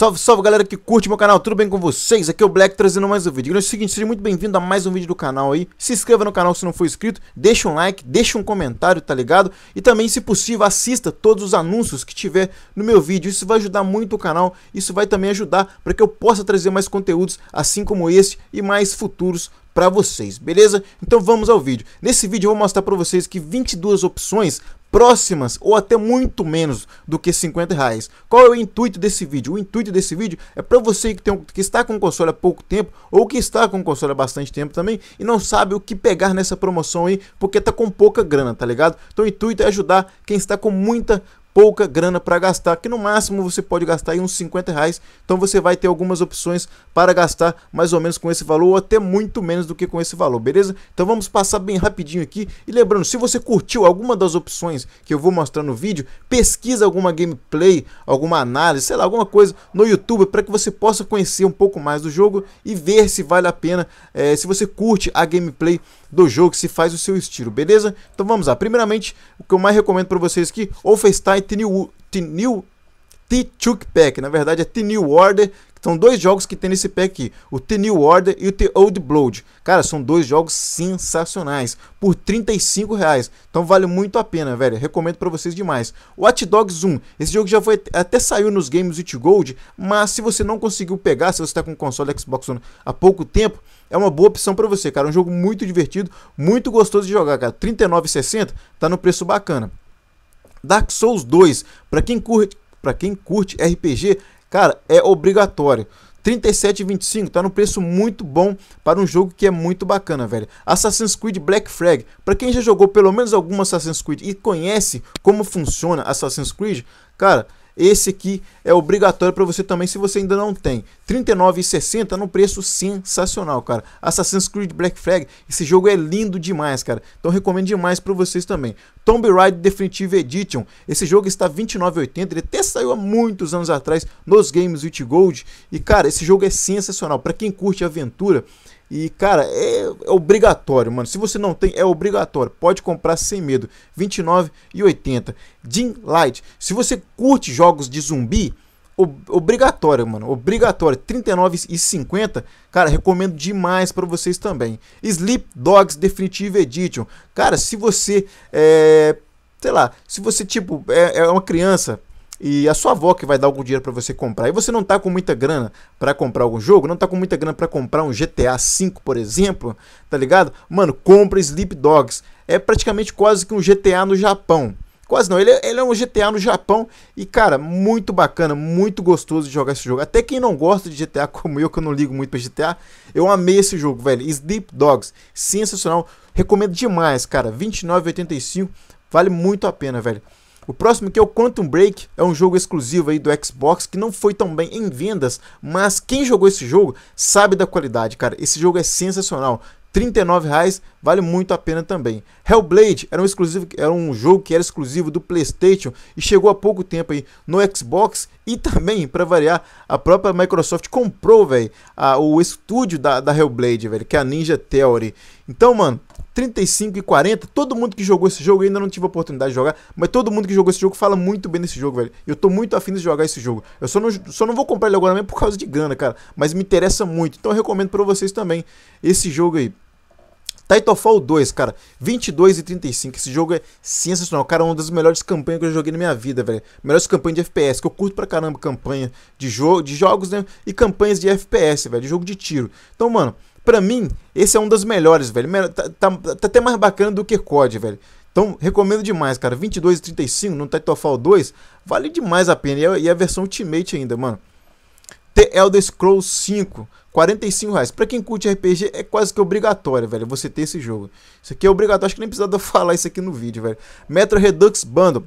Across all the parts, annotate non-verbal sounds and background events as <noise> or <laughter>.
Salve, salve galera que curte meu canal, tudo bem com vocês? Aqui é o Black trazendo mais um vídeo. E é o seguinte, seja muito bem-vindo a mais um vídeo do canal aí. Se inscreva no canal se não for inscrito, deixa um like, deixa um comentário, tá ligado? E também, se possível, assista todos os anúncios que tiver no meu vídeo. Isso vai ajudar muito o canal, isso vai também ajudar para que eu possa trazer mais conteúdos assim como esse e mais futuros para vocês, beleza? Então vamos ao vídeo. Nesse vídeo eu vou mostrar para vocês que 22 opções próximas ou até muito menos do que 50 reais. Qual é o intuito desse vídeo? O intuito desse vídeo é para você que, tem, que está com o console há pouco tempo ou que está com o console há bastante tempo também e não sabe o que pegar nessa promoção aí porque está com pouca grana, tá ligado? Então o intuito é ajudar quem está com muita, pouca grana para gastar, que no máximo você pode gastar aí uns 50 reais, então você vai ter algumas opções para gastar mais ou menos com esse valor, ou até muito menos do que com esse valor, beleza? Então vamos passar bem rapidinho aqui, e lembrando, se você curtiu alguma das opções que eu vou mostrar no vídeo, pesquisa alguma gameplay, alguma análise, sei lá, alguma coisa no YouTube, para que você possa conhecer um pouco mais do jogo e ver se vale a pena, é, se você curte a gameplay do jogo, que se faz o seu estilo, beleza? Então vamos lá. Primeiramente, o que eu mais recomendo para vocês aqui, Wolfenstein The New, The New T-Chuk Pack. Na verdade, é T-New Order. São dois jogos que tem nesse pack aqui, o The New Order e o The Old Blood. Cara, são dois jogos sensacionais, por 35 reais. Então vale muito a pena, velho. Recomendo para vocês demais. Watch Dogs 1, esse jogo já foi até saiu nos games It Gold, mas se você não conseguiu pegar, se você está com o console Xbox One há pouco tempo, é uma boa opção para você, cara. É um jogo muito divertido, muito gostoso de jogar, cara. 39,60 tá no preço bacana. Dark Souls 2, para quem curte, para quem curte RPG, cara, é obrigatório. 37,25 tá num preço muito bom para um jogo que é muito bacana, velho. Assassin's Creed Black Flag, para quem já jogou pelo menos alguma Assassin's Creed e conhece como funciona Assassin's Creed, cara, esse aqui é obrigatório para você também se você ainda não tem. R$39,60 39,60 num preço sensacional, cara. Assassin's Creed Black Flag, esse jogo é lindo demais, cara. Então recomendo demais para vocês também. Tomb Raider Definitive Edition. Esse jogo está R$29,80, ele até saiu há muitos anos atrás nos games With Gold e cara, esse jogo é sensacional. Para quem curte aventura, e, cara, é, é, obrigatório, mano. Se você não tem, é obrigatório. Pode comprar sem medo. R$29,80. Jim Light. Se você curte jogos de zumbi, obrigatório, mano. Obrigatório. R$39,50. Cara, recomendo demais para vocês também. Sleep Dogs Definitive Edition. Cara, se você é. Sei lá, se você, tipo, é, é uma criança, e a sua avó que vai dar algum dinheiro para você comprar. E você não tá com muita grana para comprar algum jogo, não tá com muita grana para comprar um GTA V, por exemplo, tá ligado? Mano, compra Sleep Dogs. É praticamente quase que um GTA no Japão. Quase não, ele é, ele é um GTA no Japão e, cara, muito bacana, muito gostoso de jogar esse jogo. Até quem não gosta de GTA <laughs> como eu, que eu não ligo muito pra GTA, eu amei esse jogo, velho. Sleep Dogs, sensacional. Recomendo demais, cara. R$29,85, vale muito a pena, velho. O próximo que é o Quantum Break, é um jogo exclusivo aí do Xbox que não foi tão bem em vendas, mas quem jogou esse jogo sabe da qualidade, cara. Esse jogo é sensacional. R$ 39,00 vale muito a pena também. Hellblade era um, exclusivo, era um jogo que era exclusivo do PlayStation e chegou há pouco tempo aí no Xbox e também, para variar, a própria Microsoft comprou, velho, o estúdio da, da Hellblade, velho, que é a Ninja Theory. Então, mano, 35 e 40, todo mundo que jogou esse jogo, eu ainda não tive a oportunidade de jogar, mas todo mundo que jogou esse jogo fala muito bem desse jogo, velho. Eu tô muito afim de jogar esse jogo. Eu só não, só não vou comprar ele agora mesmo por causa de grana, cara, mas me interessa muito. Então eu recomendo para vocês também esse jogo aí. Titanfall 2, cara, 22 e 35. Esse jogo é sensacional. Cara, uma das melhores campanhas que eu joguei na minha vida, velho. Melhores campanhas de FPS, que eu curto pra caramba campanha de, jo de jogos, né? E campanhas de FPS, velho, de jogo de tiro. Então, mano, pra mim, esse é um das melhores, velho. Tá, tá, tá até mais bacana do que COD, velho. Então, recomendo demais, cara. 22 e 35 no Titanfall 2, vale demais a pena. E a, é, e é a versão Ultimate ainda, mano. É Elder Scrolls 5, 45 reais. Pra quem curte RPG, é quase que obrigatório, velho, você ter esse jogo. Isso aqui é obrigatório, acho que nem precisava <laughs> falar isso aqui no vídeo, velho. Metro Redux Bundle.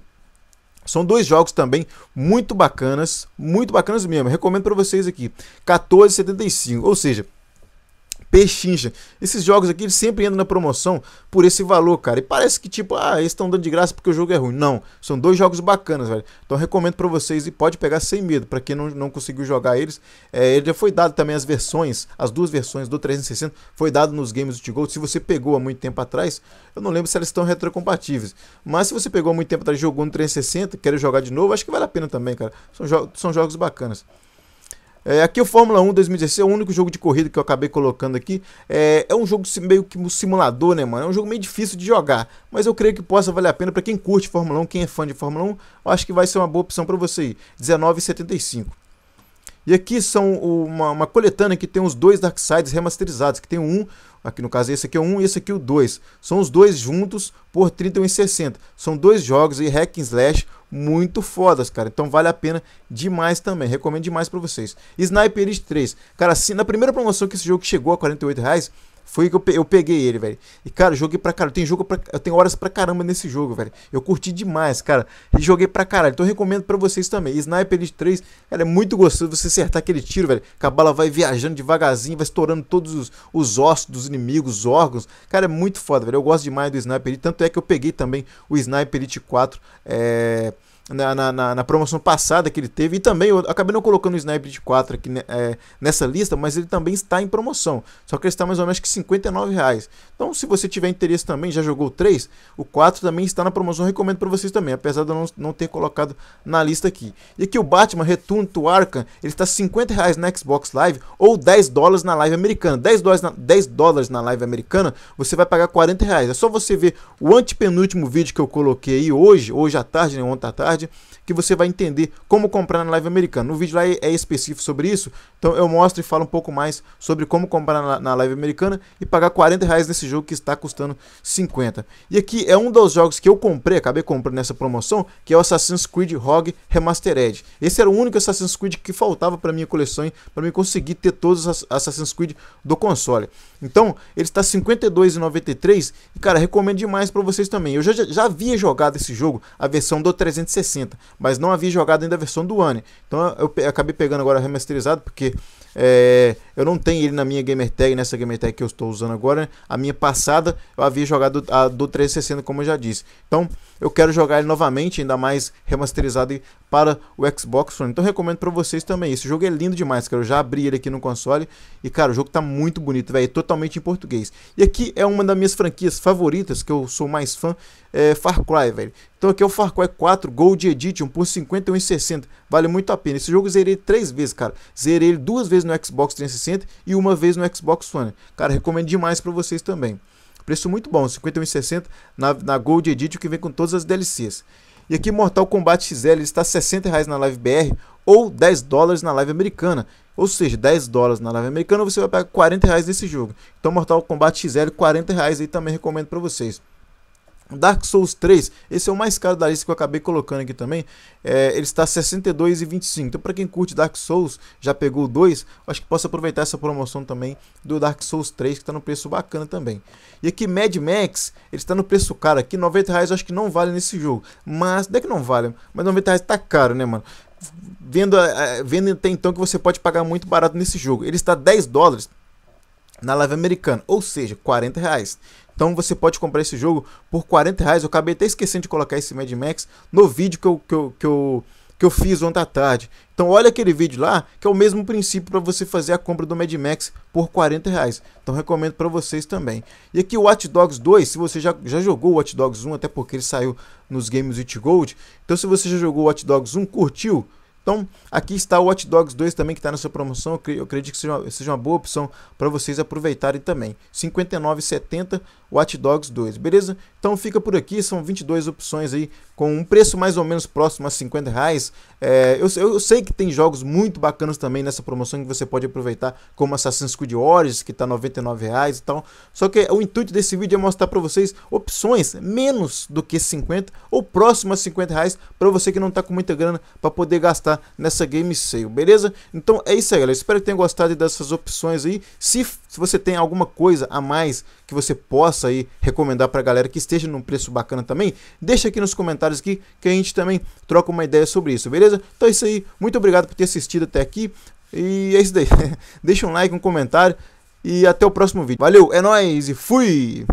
São dois jogos também muito bacanas, muito bacanas mesmo. Recomendo para vocês aqui. 14,75, ou seja, Pechincha. Esses jogos aqui eles sempre entram na promoção por esse valor, cara. E parece que tipo, ah, eles estão dando de graça porque o jogo é ruim. Não, são dois jogos bacanas, velho. Então recomendo para vocês e pode pegar sem medo. Para quem não, não conseguiu jogar eles, é, ele já foi dado também as versões, as duas versões do 360 foi dado nos games do Gold. Se você pegou há muito tempo atrás, eu não lembro se elas estão retrocompatíveis. Mas se você pegou há muito tempo atrás, jogou no 360, quer jogar de novo, acho que vale a pena também, cara. São, jo são jogos bacanas. É, aqui o Fórmula 1 2016 é o único jogo de corrida que eu acabei colocando aqui. É, é um jogo meio que um simulador, né, mano? É um jogo meio difícil de jogar, mas eu creio que possa valer a pena para quem curte Fórmula 1, quem é fã de Fórmula 1. Eu acho que vai ser uma boa opção para você ir. 19,75. E aqui são uma, uma coletânea que tem os dois Darksides remasterizados, que tem um, aqui no caso esse aqui é o um e esse aqui é o 2. São os dois juntos por R$31,60. São dois jogos e hack and slash muito fodas, cara. Então vale a pena demais também. Recomendo demais para vocês. Sniper Elite 3. Cara, assim, na primeira promoção que esse jogo chegou a R$48,00, foi que eu, eu peguei ele, velho. E, cara, joguei pra caralho. Tem jogo pra, eu tenho horas pra caramba nesse jogo, velho. Eu curti demais, cara. E joguei pra caralho. Então eu recomendo pra vocês também. Sniper Elite 3, cara, é muito gostoso você acertar aquele tiro, velho. Que a bala vai viajando devagarzinho, vai estourando todos os, os ossos dos inimigos, os órgãos. Cara, é muito foda, velho. Eu gosto demais do Sniper Elite. Tanto é que eu peguei também o Sniper Elite 4. É na, na, na, promoção passada que ele teve. E também, eu acabei não colocando o de 4 aqui né, é, nessa lista, mas ele também está em promoção. Só que ele está mais ou menos que R$ reais. Então, se você tiver interesse também, já jogou 3, o 4 também está na promoção. Recomendo para vocês também, apesar de eu não, não ter colocado na lista aqui. E aqui o Batman Return to Arkham, ele está R$ reais na Xbox Live ou 10 dólares na live americana. 10 dólares na, 10 dólares na live americana, você vai pagar 40 reais. É só você ver o antepenúltimo vídeo que eu coloquei aí hoje, hoje à tarde, né, ontem à tarde, card que você vai entender como comprar na live americana. No vídeo lá é, é específico sobre isso, então eu mostro e falo um pouco mais sobre como comprar na live americana e pagar 40 reais nesse jogo que está custando 50. E aqui é um dos jogos que eu comprei, acabei comprando nessa promoção, que é o Assassin's Creed Rogue Remastered. Esse era o único Assassin's Creed que faltava para minha coleção, para eu conseguir ter todos os Assassin's Creed do console. Então, ele está 52,93 e cara, recomendo demais para vocês também. Eu já, já havia jogado esse jogo, a versão do 360 360, mas não havia jogado ainda a versão do One. Então eu, eu acabei pegando agora remasterizado, porque é, eu não tenho ele na minha gamertag, nessa gamertag que eu estou usando agora. Né? A minha passada eu havia jogado a do 360, como eu já disse. Então eu quero jogar ele novamente, ainda mais remasterizado para o Xbox One. Então recomendo para vocês também. Esse jogo é lindo demais, cara. Eu já abri ele aqui no console e, cara, o jogo tá muito bonito, velho. É totalmente em português. E aqui é uma das minhas franquias favoritas, que eu sou mais fã, é Far Cry, velho. Então aqui é o Far Cry 4 Gold Edition por 51,60. Vale muito a pena. Esse jogo eu zerei três vezes, cara. Zerei ele duas vezes no Xbox 360 e uma vez no Xbox One. Cara, recomendo demais para vocês também. Preço muito bom, 51,60 na, na Gold Edition que vem com todas as DLCs. E aqui Mortal Kombat XL está R$60 na Live BR ou 10 dólares na Live Americana. Ou seja, 10 dólares na Live Americana você vai pagar 40 reais nesse jogo. Então Mortal Kombat XL 40 reais aí também recomendo para vocês. Dark Souls 3, esse é o mais caro da lista que eu acabei colocando aqui também. É, ele está 62,25. Então, para quem curte Dark Souls, já pegou dois, acho que posso aproveitar essa promoção também do Dark Souls 3, que está no preço bacana também. E aqui Mad Max, ele está no preço caro aqui, 90 reais eu acho que não vale nesse jogo. Mas, não é que não vale, mas 90 reais tá caro, né, mano? Vendo, é, é, vendo até então que você pode pagar muito barato nesse jogo. Ele está 10 dólares na live americana, ou seja, 40 reais. Então você pode comprar esse jogo por 40 reais. Eu acabei até esquecendo de colocar esse Mad Max no vídeo que eu, que eu, que eu, que eu fiz ontem à tarde. Então olha aquele vídeo lá, que é o mesmo princípio para você fazer a compra do Mad Max por 40 reais. Então recomendo para vocês também. E aqui o Watch Dogs 2, se você já, já jogou o Watch Dogs 1, até porque ele saiu nos games It Gold. Então se você já jogou o Watch Dogs 1, curtiu? Então, aqui está o Hot Dogs 2 também que está nessa promoção. Eu acredito que seja uma, seja uma boa opção para vocês aproveitarem também. R$ 59,70 Watch Dogs 2, beleza? Então fica por aqui, são 22 opções aí com um preço mais ou menos próximo a 50 reais. É, eu, eu, sei que tem jogos muito bacanas também nessa promoção que você pode aproveitar, como Assassin's Creed Origins, que está 99 reais e tal. Só que o intuito desse vídeo é mostrar para vocês opções menos do que 50 ou próximo a 50 reais para você que não está com muita grana para poder gastar Tá nessa game sale, beleza? Então é isso aí, galera. Espero que tenham gostado dessas opções aí. Se, se você tem alguma coisa a mais que você possa aí recomendar para a galera que esteja num preço bacana também, deixa aqui nos comentários aqui que a gente também troca uma ideia sobre isso, beleza? Então é isso aí. Muito obrigado por ter assistido até aqui. E é isso daí. <laughs> deixa um like, um comentário e até o próximo vídeo. Valeu, é nóis e fui!